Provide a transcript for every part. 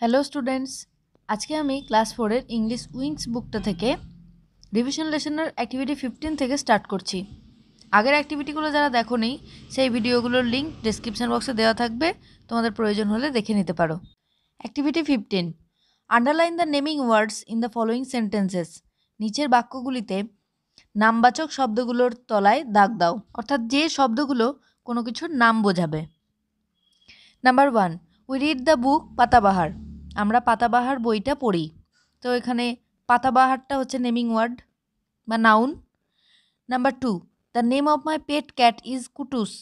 hello students আজকে আমি class ফোরের ইংলিশ উইংস বুকটা থেকে রিভিশন লেসনের অ্যাক্টিভিটি ফিফটিন থেকে স্টার্ট করছি আগের অ্যাক্টিভিটিগুলো যারা দেখো নেই সেই ভিডিওগুলোর লিঙ্ক ডিসক্রিপশান বক্সে দেওয়া থাকবে তোমাদের প্রয়োজন হলে দেখে নিতে পারো activity fifteen underline the naming words in the following sentences নিচের বাক্যগুলিতে নামবাচক শব্দগুলোর তলায় দাগ দাও অর্থাৎ যে শব্দগুলো কোনো কিছুর নাম বোঝাবে number one we read the book Patabahar আমরা পাতাবাহার বইটা পড়ি তো এখানে পাতাবাহারটা হচ্ছে নেমিং ওয়ার্ড বা noun number two the name of my pet cat is Kutus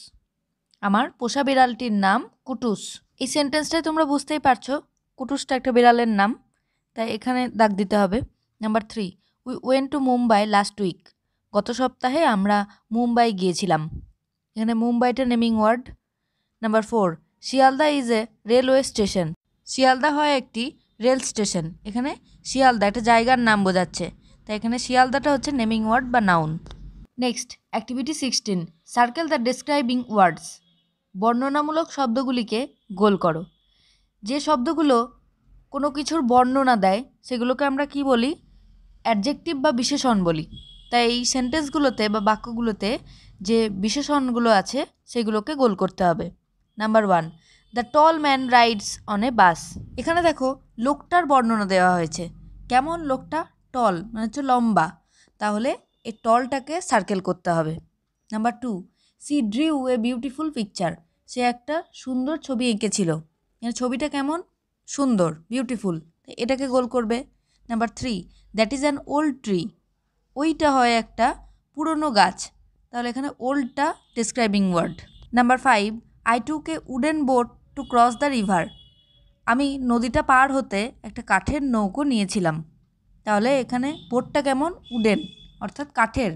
আমার পোষা বিড়ালটির নাম কুটুস এই সেন্টেন্সটাই তোমরা বুঝতেই পারছো কুটুসটা একটা বিড়ালের নাম তাই এখানে দাগ দিতে হবে number three we went to Mumbai last week গত সপ্তাহে আমরা মুম্বাই গিয়েছিলাম এখানে মুম্বাইটা naming word number four Sealdah is a railway station শিয়ালদা হয় একটি রেল স্টেশন এখানে শিয়ালদা একটা জায়গার নাম বোঝাচ্ছে তাই এখানে শিয়ালদাটা হচ্ছে নেমিং ওয়ার্ড বা noun next activity sixteen circle the describing words বর্ণনামূলক শব্দগুলিকে গোল করো যে শব্দগুলো কোনো কিছুর বর্ণনা দেয় সেগুলোকে আমরা কি বলি অ্যাডজেক্টিভ বা বিশেষণ বলি তাই এই সেন্টেন্সগুলোতে বা বাক্যগুলোতে যে বিশেষণগুলো আছে সেগুলোকে গোল করতে হবে number one the tall man rides on a bus এখানে দেখো লোকটার বর্ণনা দেওয়া হয়েছে কেমন লোকটা টল মানে হচ্ছে লম্বা তাহলে এই টলটাকে সার্কেল করতে হবে number two she drew a beautiful picture সে একটা সুন্দর ছবি এঁকেছিল মানে ছবিটা কেমন সুন্দর বিউটিফুল এটাকে গোল করবে number three that is an old tree ওইটা হয় একটা পুরনো গাছ তাহলে এখানে ওল্ডটা describing word number five I took wooden boat to cross the river আমি নদীটা পার হতে একটা কাঠের নৌকো নিয়েছিলাম তাহলে এখানে বোটটা কেমন উডেন অর্থাৎ কাঠের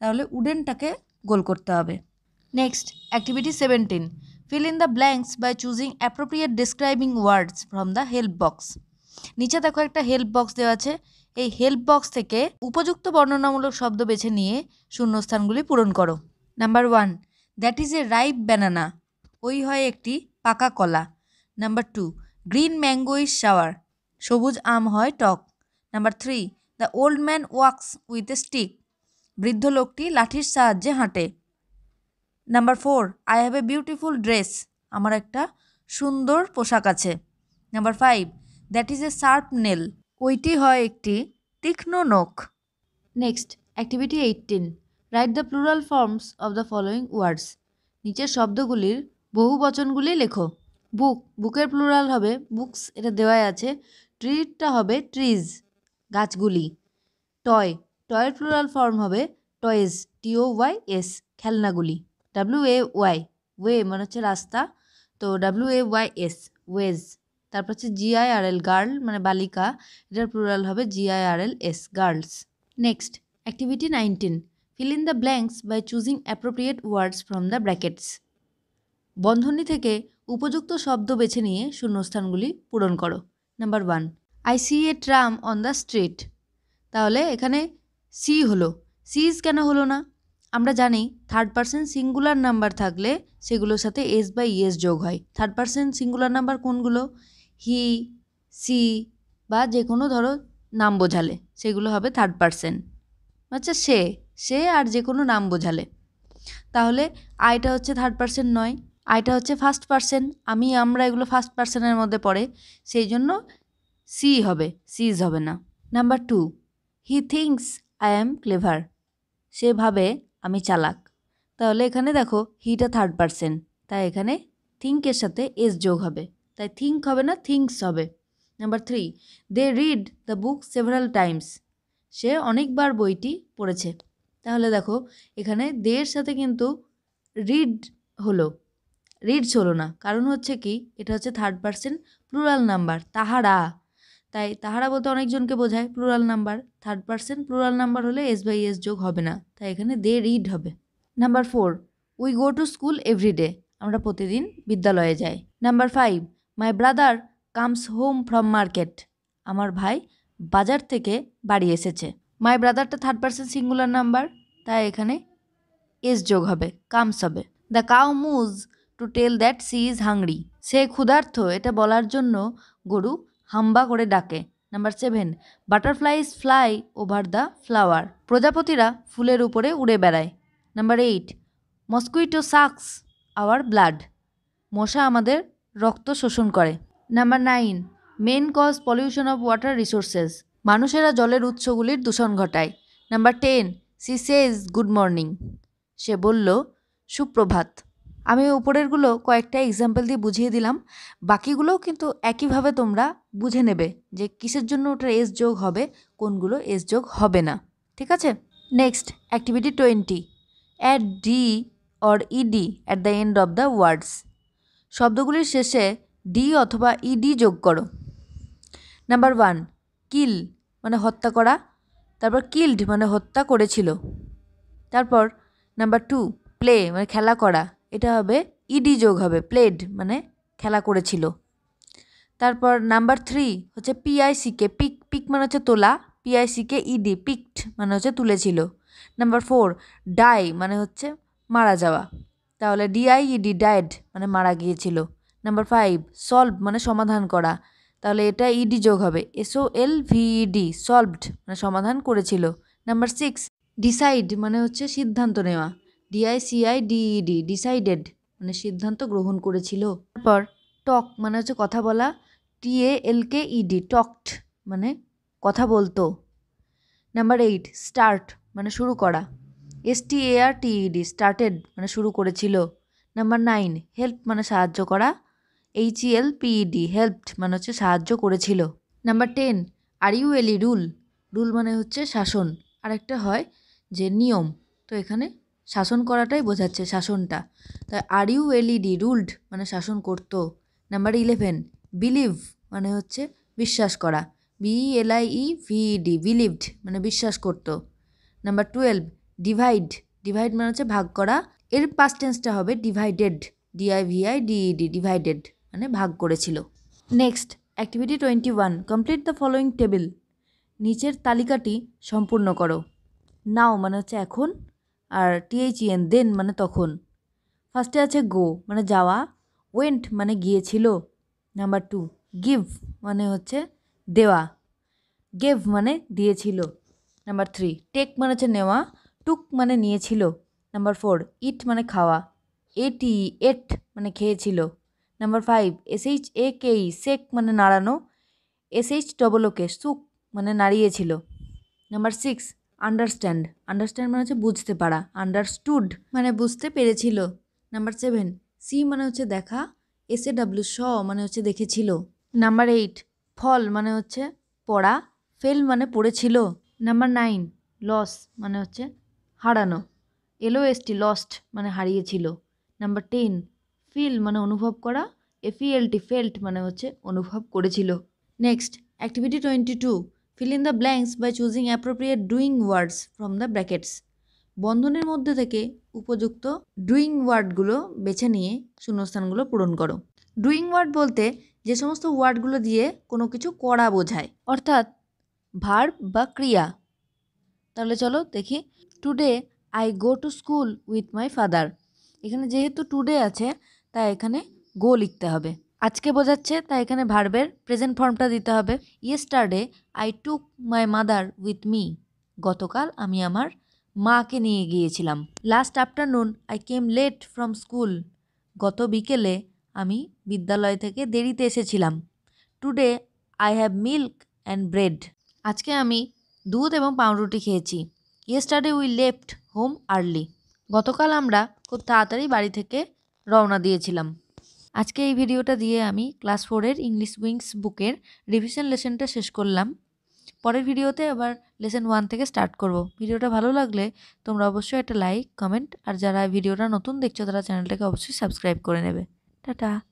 তাহলে উডেনটাকে গোল করতে হবে next activity seventeen fill in the blanks by choosing appropriate describing words from the help box নিচে দেখো একটা হেল্প বক্স দেওয়া আছে এই হেল্প বক্স থেকে উপযুক্ত বর্ণনামূলক শব্দ বেছে নিয়ে শূন্যস্থানগুলি পূরণ করো number one that is a ripe banana ওই হয় একটি পাকা কলা number two green mango is sour সবুজ আম হয় টক number three the old man walks with a stick বৃদ্ধ লোকটি লাঠির সাহায্যে হাঁটে number four I have a beautiful dress আমার একটা সুন্দর পোশাক আছে number five that is a sharp nail ওইটি হয় একটি তীক্ষ্ণ নখ next activity eighteen write the plural forms of the following words নিচের শব্দগুলির বহু বচনগুলি লেখো বুক বুকের প্লুরাল হবে বুকস এটা দেওয়াই আছে ট্রিটা হবে ট্রিজ গাছগুলি টয় টয়ের প্লুরাল ফর্ম হবে টয়েস টিও ওয়াই এস খেলনাগুলি ডাব্লিউ এ ওয়াই ওয়ে মানে হচ্ছে রাস্তা তো W A Y S ways তারপর হচ্ছে জিআইআরএল গার্ল মানে বালিকা এটার প্লুরাল হবে G I R L S girls next activity nineteen fill in the blanks by choosing appropriate words from the brackets বন্ধনী থেকে উপযুক্ত শব্দ বেছে নিয়ে শূন্যস্থানগুলি পূরণ করো number one I see a tram on the street তাহলে এখানে সি হলো সিজ কেন হলো না আমরা জানি থার্ড পার্সেন্ট সিঙ্গুলার নাম্বার থাকলে সেগুলোর সাথে এস বা ইএস যোগ হয় থার্ড পার্সেন্ট সিঙ্গুলার নাম্বার কোনগুলো হি সি বা যে কোনো ধরো নাম বোঝালে সেগুলো হবে থার্ড পার্সেন্ট আচ্ছা সে সে আর যে কোনো নাম বোঝালে তাহলে আইটা হচ্ছে থার্ড পার্সেন্ট নয় আইটা হচ্ছে ফার্স্ট পার্সেন আমি আমরা এগুলো ফার্স্ট পার্সেনের মধ্যে পড়ে সেই জন্য সি হবে সিজ হবে না number two he thinks I am clever সে ভাবে আমি চালাক তাহলে এখানে দেখো হিটা থার্ড পার্সেন তাই এখানে থিঙ্কের সাথে এস যোগ হবে তাই থিঙ্ক হবে না থিঙ্কস হবে number three they read the book several times সে অনেকবার বইটি পড়েছে তাহলে দেখো এখানে দের সাথে কিন্তু রিড হলো রিড চলো না কারণ হচ্ছে কি এটা হচ্ছে থার্ড পার্সেন প্লুরাল নাম্বার তাহারা তাই তাহারা বলতে অনেকজনকে বোঝায় plural number third person plural number হলে এস বাই এস যোগ হবে না তাই এখানে দে রিড হবে number four we go to school everyday আমরা প্রতিদিন বিদ্যালয়ে যাই number five my brother comes home from market আমার ভাই বাজার থেকে বাড়ি এসেছে মাই ব্রাদারটা থার্ড পার্সেন সিঙ্গুলার নাম্বার তাই এখানে এস যোগ হবে কামস হবে the cow moos to tell that she is hungry সে ক্ষুধার্থ এটা বলার জন্য গরু হাম্বা করে ডাকে number seven butterflies fly over the flower প্রজাপতিরা ফুলের উপরে উড়ে বেড়ায় number eight mosquito sucks our blood মশা আমাদের রক্ত শোষণ করে number nine men cause pollution of water resources মানুষেরা জলের উৎসগুলির দূষণ ঘটায় number ten she says good morning সে বলল সুপ্রভাত আমি উপরেরগুলো কয়েকটা এক্সাম্পল দিয়ে বুঝিয়ে দিলাম বাকিগুলোও কিন্তু একইভাবে তোমরা বুঝে নেবে যে কিসের জন্য ওটার এস যোগ হবে কোনগুলো এস যোগ হবে না ঠিক আছে next activity twenty add D or ED at the end of the words শব্দগুলির শেষে ডি অথবা ইডি e যোগ করো নাম্বার ওয়ান কিল মানে হত্যা করা তারপর কিল্ড মানে হত্যা করেছিল তারপর নাম্বার টু প্লে মানে খেলা করা এটা হবে ইডি e যোগ হবে প্লেড মানে খেলা করেছিল তারপর নাম্বার থ্রি হচ্ছে পিআইসিকে পিক পিক মানে হচ্ছে তোলা পিআইসিকে ইডি পিকড মানে হচ্ছে তুলেছিল নাম্বার ফোর ডাই মানে হচ্ছে মারা যাওয়া তাহলে ডিআইইডি ডায়েড e মানে মারা গিয়েছিল নাম্বার ফাইভ সলভ মানে সমাধান করা তাহলে এটা ইডি e যোগ হবে এসও এল ভিইডি সলভড মানে সমাধান করেছিল নাম্বার সিক্স ডিসাইড মানে হচ্ছে সিদ্ধান্ত নেওয়া ডিআইসিআই ডিইডি ডিসাইডেড মানে সিদ্ধান্ত গ্রহণ করেছিল তারপর টক মানে হচ্ছে কথা বলা টিএ এলকে ইডি টকড মানে কথা বলতো নাম্বার এইট স্টার্ট মানে শুরু করা S T A R T E D started মানে শুরু করেছিল নাম্বার নাইন হেল্প মানে সাহায্য করা এইচ এল পিইডি হেল্পড মানে হচ্ছে সাহায্য করেছিল number ten R U L E rule rule মানে হচ্ছে শাসন আরেকটা হয় যে নিয়ম তো এখানে শাসন করাটাই বোঝাচ্ছে শাসনটা তাই আর ইউ এলইডি রুলড মানে শাসন করতো নাম্বার ইলেভেন বিলিভ মানে হচ্ছে বিশ্বাস করা B L I E V D believed মানে বিশ্বাস করত নাম্বার টুয়েলভ ডিভাইড ডিভাইড মানে হচ্ছে ভাগ করা এর পাস্ট টেন্সটা হবে divided D I V I D E D divided মানে ভাগ করেছিল next activity twenty one complete the following table নিচের তালিকাটি সম্পূর্ণ করো নাও মানে হচ্ছে এখন আর টিএইচইএন দেন e মানে তখন ফার্স্টে আছে গো মানে যাওয়া ওয়েন্ট মানে গিয়েছিল নাম্বার টু গিভ মানে হচ্ছে দেওয়া গেভ মানে দিয়েছিল নাম্বার থ্রি টেক মানে হচ্ছে নেওয়া টুক মানে নিয়েছিল নাম্বার ফোর ইট মানে খাওয়া এটি এট মানে খেয়েছিল number five S H A K shake মানে নাড়ানো S H double O K shook মানে নাড়িয়েছিল নাম্বার সিক্স আন্ডারস্ট্যান্ড আন্ডারস্ট্যান্ড মানে হচ্ছে বুঝতে পারা আন্ডারস্টুড মানে বুঝতে পেরেছিল নাম্বার সেভেন সি মানে হচ্ছে দেখা এস এ ডাব্লিউ স মানে হচ্ছে দেখেছিল নাম্বার এইট ফল মানে হচ্ছে পড়া ফেল মানে পড়েছিল নাম্বার নাইন লস মানে হচ্ছে হারানো এলো এসটি লস্ট মানে হারিয়েছিল নাম্বার টেন ফিল মানে অনুভব করা এফিএলটি ফেল্ট e মানে হচ্ছে অনুভব করেছিল next activity twenty two fill in the blanks by choosing appropriate doing words from the brackets বন্ধনের মধ্যে থেকে উপযুক্ত ডুইং ওয়ার্ডগুলো বেছে নিয়ে শূন্যস্থানগুলো পূরণ করো ডুইং ওয়ার্ড বলতে যে সমস্ত ওয়ার্ডগুলো দিয়ে কোনো কিছু করা বোঝায় অর্থাৎ ভার বা ক্রিয়া তাহলে চলো দেখি today I go to school with my father এখানে যেহেতু টুডে আছে তাই এখানে গো লিখতে হবে আজকে বোঝাচ্ছে তাই এখানে ভার্বের প্রেজেন্ট ফর্মটা দিতে হবে yesterday I took my mother with me গতকাল আমি আমার মাকে নিয়ে গিয়েছিলাম last afternoon I came late from school গত বিকেলে আমি বিদ্যালয় থেকে দেরিতে এসেছিলাম today I have milk and bread আজকে আমি দুধ এবং পাউরুটি খেয়েছি yesterday we left home early গতকাল আমরা খুব তাড়াতাড়ি বাড়ি থেকে রওনা দিয়েছিলাম আজকে এই ভিডিওটা দিয়ে আমি ক্লাস ফোরের ইংলিশ উইংস বুকের রিভিশন লেসনটা শেষ করলাম পরের ভিডিওতে আবার লেসন ওয়ান থেকে স্টার্ট করব ভিডিওটা ভালো লাগলে তোমরা অবশ্যই একটা লাইক কমেন্ট আর যারা ভিডিওটা নতুন দেখছো তারা চ্যানেলটাকে অবশ্যই সাবস্ক্রাইব করে নেবে টাটা